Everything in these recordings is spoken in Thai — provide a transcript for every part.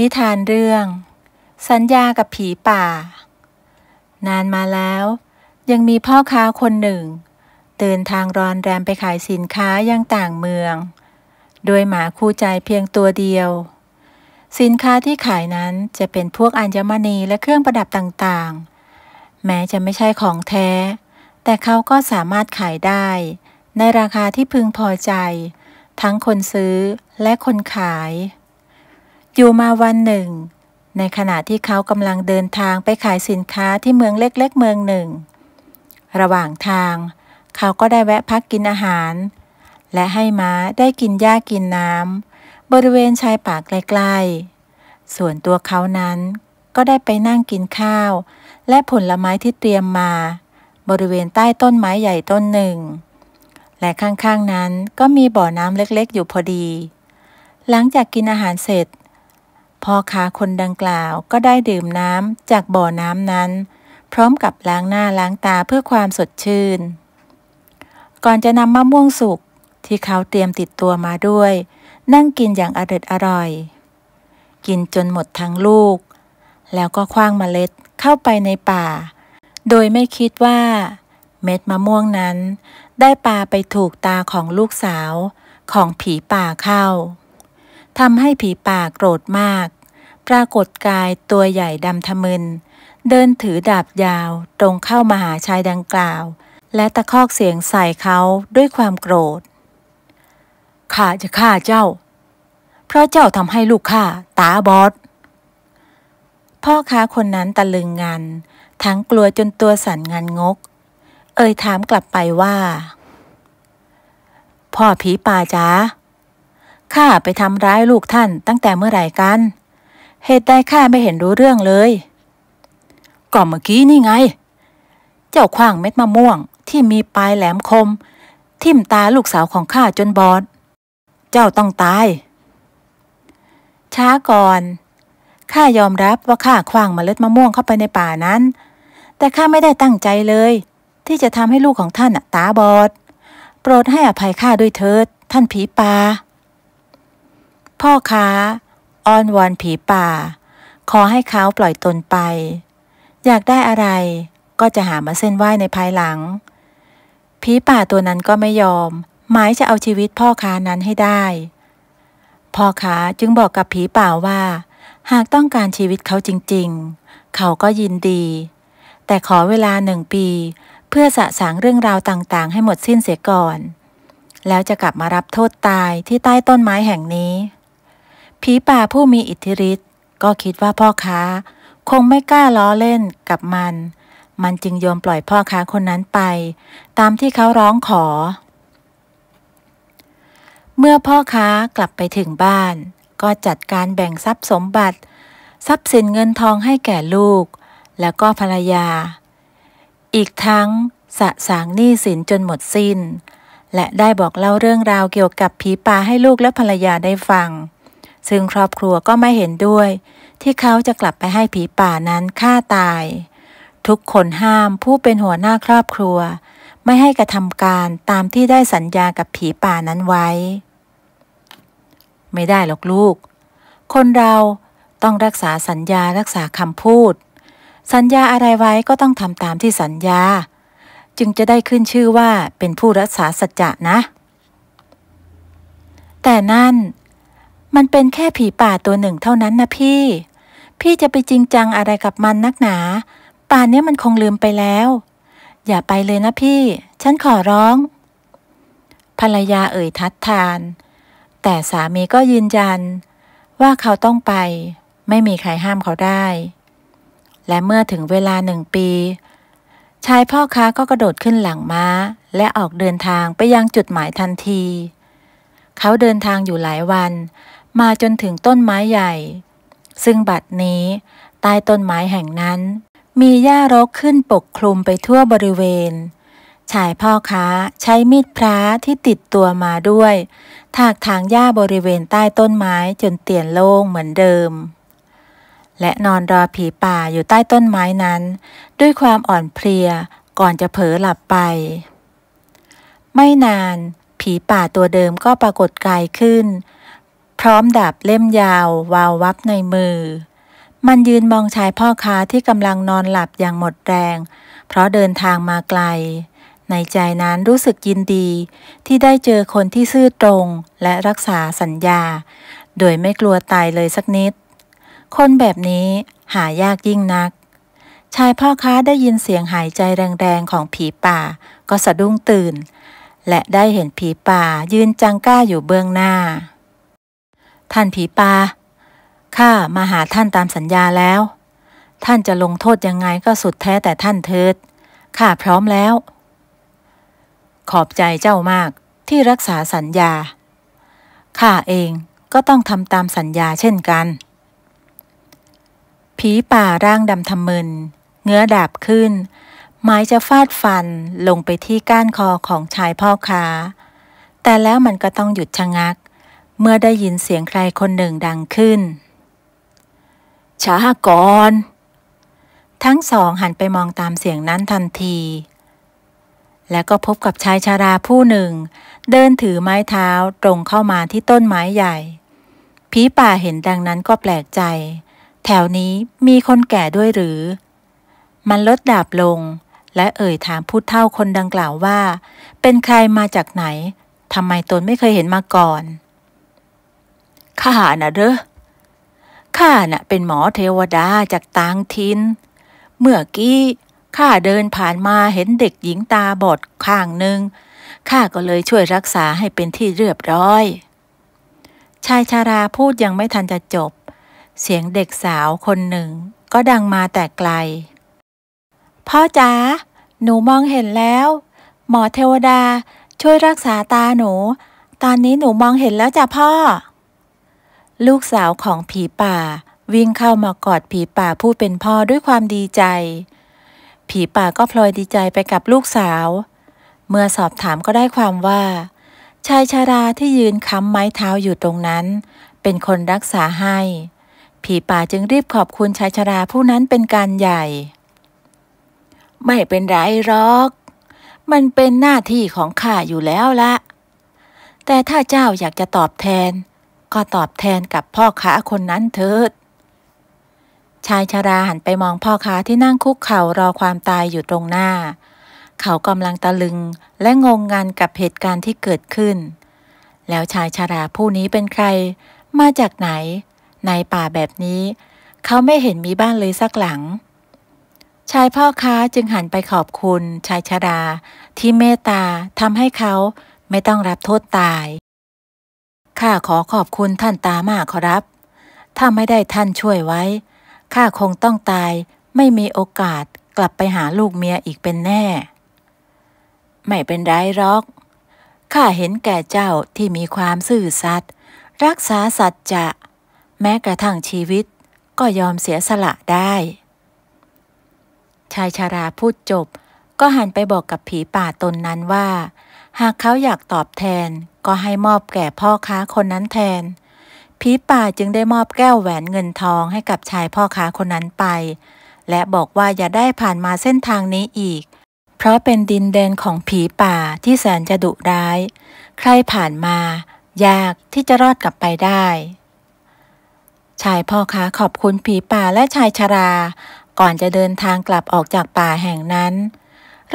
นิทานเรื่อง สัญญากับผีป่า นานมาแล้วยังมีพ่อค้าคนหนึ่งเดินทางรอนแรมไปขายสินค้ายังต่างเมือง โดยหมาคู่ใจเพียงตัวเดียว สินค้าที่ขายนั้นจะเป็นพวกอัญมณีและเครื่องประดับต่างๆ แม้จะไม่ใช่ของแท้ แต่เขาก็สามารถขายได้ ในราคาที่พึงพอใจ ทั้งคนซื้อและคนขายอยู่มาวันหนึ่ง ในขณะที่เขากำลังเดินทางไปขายสินค้าที่เมืองเล็กๆเมืองหนึ่ง ระหว่างทาง เขาก็ได้แวะพักกินอาหาร และให้ม้าได้กินหญ้ากินน้ำบริเวณชายป่าใกล้ ๆ ส่วนตัวเขานั้นก็ได้ไปนั่งกินข้าว และผลไม้ที่เตรียมมา บริเวณใต้ต้นไม้ใหญ่ต้นหนึ่ง และข้างๆ นั้นก็มีบ่อน้ำเล็ก ๆ อยู่พอดี หลังจากกินอาหารเสร็จพ่อค้าคนดังกล่าวก็ได้ดื่มน้ำจากบ่อน้ำนั้น พร้อมกับล้างหน้าล้างตาเพื่อความสดชื่น ก่อนจะนำมะม่วงสุกที่เขาเตรียมติดตัวมาด้วย นั่งกินอย่างอรอดอร่อย กินจนหมดทั้งลูก แล้วก็คว้างเมล็ดเข้าไปในป่า โดยไม่คิดว่า เม็ดมะม่วงนั้น ได้ปาไปถูกตาของลูกสาว ของผีป่าเข้าทำให้ผีป่าโกรธมาก ปรากฏกายตัวใหญ่ดำทะมึนเดินถือดาบยาวตรงเข้ามาหาชายดังกล่าว และตะคอกเสียงใส่เขาด้วยความโกรธ ข้าจะฆ่าเจ้า เพราะเจ้าทำให้ลูกข้า ตาบอด พ่อค้าคนนั้นตะลึงงนันทั้งกลัวจนตัวสั่นงันงก เอ่ยถามกลับไปว่า พ่อผีป่าจ๋าข้าไปทำร้ายลูกท่านตั้งแต่เมื่อไหร่กัน เหตุใดข้าไม่เห็นรู้เรื่องเลยก็เมื่อกี้นี่ไง เจ้าขว้างเม็ดมะม่วง ที่มีปลายแหลมคม ทิ่มตาลูกสาวของข้าจนบอด เจ้าต้องตาย ช้าก่อน ข้ายอมรับว่าข้าขว้างเมล็ดมะม่วงเข้าไปในป่านั้น แต่ข้าไม่ได้ตั้งใจเลย ที่จะทำให้ลูกของท่านตาบอด โปรดให้อภัยข้าด้วยเถิดท่านผีป่าพ่อค้าอ้อนวอนผีป่า ขอให้เขาปล่อยตนไป อยากได้อะไรก็จะหามาเส้นไหว้ในภายหลัง ผีป่าตัวนั้นก็ไม่ยอมหมายจะเอาชีวิตพ่อค้านั้นให้ได้ พ่อค้าจึงบอกกับผีป่าว่า หากต้องการชีวิตเขาจริงๆเขาก็ยินดี แต่ขอเวลาหนึ่งปีเพื่อสะสางเรื่องราวต่างๆ ให้หมดสิ้นเสียก่อน แล้วจะกลับมารับโทษตายที่ใต้ต้นไม้แห่งนี้ผีป่าผู้มีอิทธิฤทธิ์ก็คิดว่าพ่อค้าคงไม่กล้าล้อเล่นกับมัน มันจึงยอมปล่อยพ่อค้าคนนั้นไป ตามที่เขาร้องขอ เมื่อพ่อค้ากลับไปถึงบ้าน ก็จัดการแบ่งทรัพย์สมบัติ ทรัพย์สินเงินทองให้แก่ลูก แล้วก็ภรรยา อีกทั้งสะสางหนี้สินจนหมดสิน้น และได้บอกเล่าเรื่องราวเกี่ยวกับผีป่าให้ลูกและภรรยาได้ฟังซึ่งครอบครัวก็ไม่เห็นด้วย ที่เขาจะกลับไปให้ผีป่านั้นฆ่าตาย ทุกคนห้ามผู้เป็นหัวหน้าครอบครัว ไม่ให้กระทำการตามที่ได้สัญญากับผีป่านั้นไว้ ไม่ได้หรอกลูก คนเราต้องรักษาสัญญารักษาคำพูด สัญญาอะไรไว้ก็ต้องทำตามที่สัญญา จึงจะได้ขึ้นชื่อว่าเป็นผู้รักษาสัจจะนะ แต่นั่นมันเป็นแค่ผีป่าตัวหนึ่งเท่านั้นนะพี่ พี่จะไปจริงจังอะไรกับมันนักหนา ป่านนี้มันคงลืมไปแล้ว อย่าไปเลยนะพี่ ฉันขอร้อง ภรรยาเอ่ยทัดทาน แต่สามีก็ยืนยันว่าเขาต้องไป ไม่มีใครห้ามเขาได้ และเมื่อถึงเวลาหนึ่งปี ชายพ่อค้าก็กระโดดขึ้นหลังม้า และออกเดินทางไปยังจุดหมายทันที เขาเดินทางอยู่หลายวันมาจนถึงต้นไม้ใหญ่ ซึ่งบัดนี้ ใต้ต้นไม้แห่งนั้น มีหญ้ารกขึ้นปกคลุมไปทั่วบริเวณ ชายพ่อค้าใช้มีดพระที่ติดตัวมาด้วย ถากทางหญ้าบริเวณใต้ต้นไม้จนเตี่ยนโล่งเหมือนเดิม และนอนรอผีป่าอยู่ใต้ต้นไม้นั้น ด้วยความอ่อนเพลียก่อนจะเผลอหลับไป ไม่นานผีป่าตัวเดิมก็ปรากฏกายขึ้นพร้อมดาบเล่มยาว วาววับในมือ มันยืนมองชายพ่อค้าที่กำลังนอนหลับอย่างหมดแรง เพราะเดินทางมาไกล ในใจนั้นรู้สึกยินดี ที่ได้เจอคนที่ซื่อตรงและรักษาสัญญา โดยไม่กลัวตายเลยสักนิด คนแบบนี้หายากยิ่งนัก ชายพ่อค้าได้ยินเสียงหายใจแรงๆ ของผีป่า ก็สะดุ้งตื่น และได้เห็นผีป่ายืนจังก้าอยู่เบื้องหน้าท่านผีปาข้ามาหาท่านตามสัญญาแล้ว ท่านจะลงโทษยังไงก็สุดแท้แต่ท่านเถิด ข้าพร้อมแล้ว ขอบใจเจ้ามากที่รักษาสัญญา ข้าเองก็ต้องทำตามสัญญาเช่นกัน ผีป่าร่างดำทำมึน เงื้อดาบขึ้น ไม้จะฟาดฟันลงไปที่ก้านคอของชายพ่อค้า แต่แล้วมันก็ต้องหยุดชะงักเมื่อได้ยินเสียงใครคนหนึ่งดังขึ้นช้ากอน ทั้งสองหันไปมองตามเสียงนั้นทันที และก็พบกับชายชาราผู้หนึ่ง เดินถือไม้เท้าตรงเข้ามาที่ต้นไม้ใหญ่ ผีป่าเห็นดังนั้นก็แปลกใจ แถวนี้มีคนแก่ด้วยหรือ มันลดดาบลง และเอ่ยถามผู้เฒ่าคนดังกล่าวว่า เป็นใครมาจากไหน ทำไมตนไม่เคยเห็นมาก่อนข้าน่ะเด้อข้าน่ะเป็นหมอเทวดาจากต่างทินเมื่อกี้ข้าเดินผ่านมาเห็นเด็กหญิงตาบอดข้างหนึ่งข้าก็เลยช่วยรักษาให้เป็นที่เรียบร้อย ชายชาราพูดยังไม่ทันจะจบ เสียงเด็กสาวคนหนึ่งก็ดังมาแต่ไกล พ่อจ๋าหนูมองเห็นแล้ว หมอเทวดาช่วยรักษาตาหนู ตอนนี้หนูมองเห็นแล้วจ้ะพ่อลูกสาวของผีป่าวิ่งเข้ามากอดผีป่าผู้เป็นพ่อด้วยความดีใจ ผีป่าก็พลอยดีใจไปกับลูกสาว เมื่อสอบถามก็ได้ความว่า ชายชาราที่ยืนค้ำไม้เท้าอยู่ตรงนั้น เป็นคนรักษาให้ ผีป่าจึงรีบขอบคุณ ชายชาราผู้นั้นเป็นการใหญ่ ไม่เป็นไรหรอก มันเป็นหน้าที่ของข้าอยู่แล้วละแต่ถ้าเจ้าอยากจะตอบแทนก็ตอบแทนกับพ่อค้าคนนั้นเถิด ชายชาราหันไปมองพ่อค้าที่นั่งคุกเข่ารอความตายอยู่ตรงหน้า เขากำลังตะลึงและงงงันกับเหตุการณ์ที่เกิดขึ้น แล้วชายชาราผู้นี้เป็นใคร มาจากไหน ในป่าแบบนี้ เขาไม่เห็นมีบ้านเลยสักหลัง ชายพ่อค้าจึงหันไปขอบคุณชายชาราที่เมตตาทำให้เขาไม่ต้องรับโทษตายข้าขอขอบคุณท่านตามากขอรับ ถ้าไม่ได้ท่านช่วยไว้ ข้าคงต้องตาย ไม่มีโอกาสกลับไปหาลูกเมียอีกเป็นแน่ ไม่เป็นไรหรอก ข้าเห็นแก่เจ้าที่มีความซื่อสัตย์รักษาสัจจะ แม้กระทั่งชีวิตก็ยอมเสียสละได้ ชายชาราพูดจบก็หันไปบอกกับผีป่าตนนั้นว่า หากเขาอยากตอบแทนก็ให้มอบแก่พ่อค้าคนนั้นแทน ผีป่าจึงได้มอบแก้วแหวนเงินทองให้กับชายพ่อค้าคนนั้นไป และบอกว่าอย่าได้ผ่านมาเส้นทางนี้อีก เพราะเป็นดินแดนของผีป่าที่แสนจะดุร้าย ใครผ่านมา ยากที่จะรอดกลับไปได้ ชายพ่อค้าขอบคุณผีป่าและชายชรา ก่อนจะเดินทางกลับออกจากป่าแห่งนั้น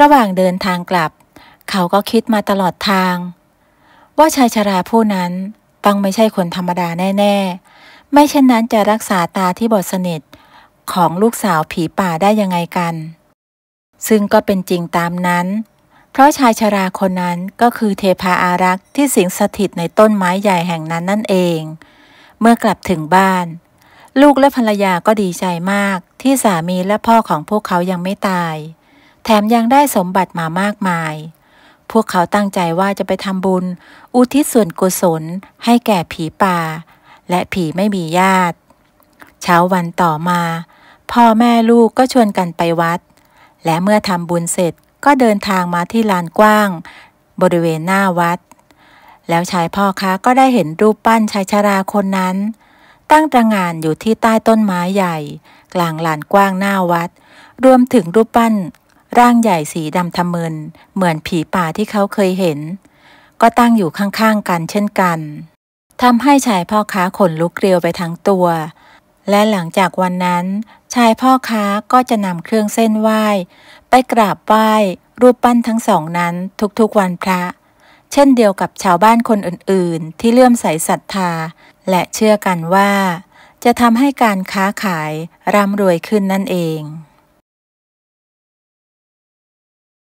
ระหว่างเดินทางกลับ เขาก็คิดมาตลอดทางว่าชายชราผู้นั้นต้องไม่ใช่คนธรรมดาแน่ ๆ ไม่เช่นนั้นจะรักษาตาที่บอดสนิทของลูกสาวผีป่าได้ยังไงกัน ซึ่งก็เป็นจริงตามนั้น เพราะชายชราคนนั้นก็คือเทพาอารักษ์ ที่สิงสถิตในต้นไม้ใหญ่แห่งนั้นนั่นเอง เมื่อกลับถึงบ้าน ลูกและภรรยาก็ดีใจมากที่สามีและพ่อของพวกเขายังไม่ตาย แถมยังได้สมบัติมามากมายพวกเขาตั้งใจว่าจะไปทำบุญอุทิศส่วนกุศลให้แก่ผีป่า และผีไม่มีญาติ เช้าวันต่อมาพ่อแม่ลูกก็ชวนกันไปวัด และเมื่อทำบุญเสร็จก็เดินทางมาที่ลานกว้าง บริเวณหน้าวัด แล้วชายพ่อค้าก็ได้เห็นรูปปั้นชายชราคนนั้น ตั้งตระงานอยู่ที่ใต้ต้นไม้ใหญ่ กลางลานกว้างหน้าวัด รวมถึงรูปปั้นร่างใหญ่สีดำทะมึนเหมือนผีป่าที่เขาเคยเห็น ก็ตั้งอยู่ข้างๆกันเช่นกันทำให้ชายพ่อค้าขนลุกเกลียวไปทั้งตัว และหลังจากวันนั้น ชายพ่อค้าก็จะนำเครื่องเส้นไหว้ ไปกราบไหว้รูปปั้นทั้งสองนั้นทุกๆวันพระ เช่นเดียวกับชาวบ้านคนอื่นๆที่เลื่อมใสศรัทธา และเชื่อกันว่าจะทำให้การค้าขายร่ำรวยขึ้นนั่นเอง